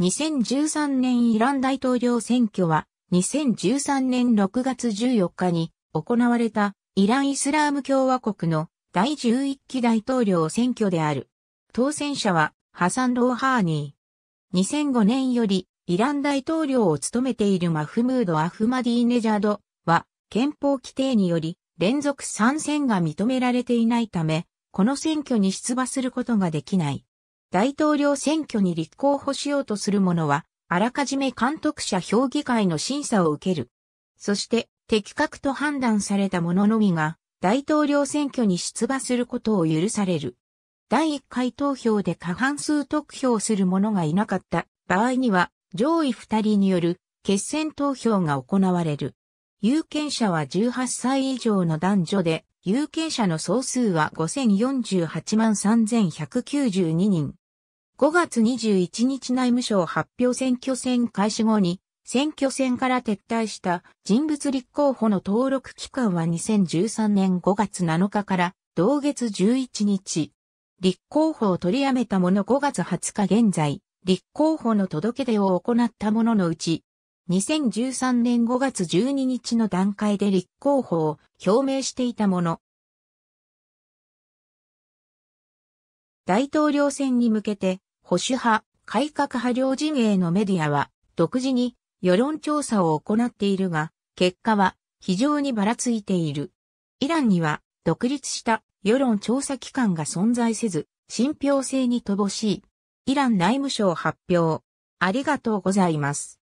2013年イラン大統領選挙は2013年6月14日に行われたイランイスラーム共和国の第11期大統領選挙である。当選者はハサン・ローハーニー。2005年よりイラン大統領を務めているマフムード・アフマディネジャードは憲法規定により連続参戦が認められていないため、この選挙に出馬することができない。大統領選挙に立候補しようとする者は、あらかじめ監督者評議会の審査を受ける。そして、的確と判断された者のみが、大統領選挙に出馬することを許される。第1回投票で過半数得票する者がいなかった場合には、上位2人による決選投票が行われる。有権者は18歳以上の男女で、有権者の総数は5048万3192人。5月21日内務省発表選挙戦開始後に、選挙戦から撤退した人物立候補の登録期間は2013年5月7日から同月11日。立候補を取りやめたもの5月20日現在、立候補の届け出を行ったもののうち、2013年5月12日の段階で立候補を表明していたもの。大統領選に向けて保守派、改革派両陣営のメディアは、独自に世論調査を行っているが、結果は非常にばらついている。イランには独立した世論調査機関が存在せず、信憑性に乏しい。イラン内務省発表。ありがとうございます。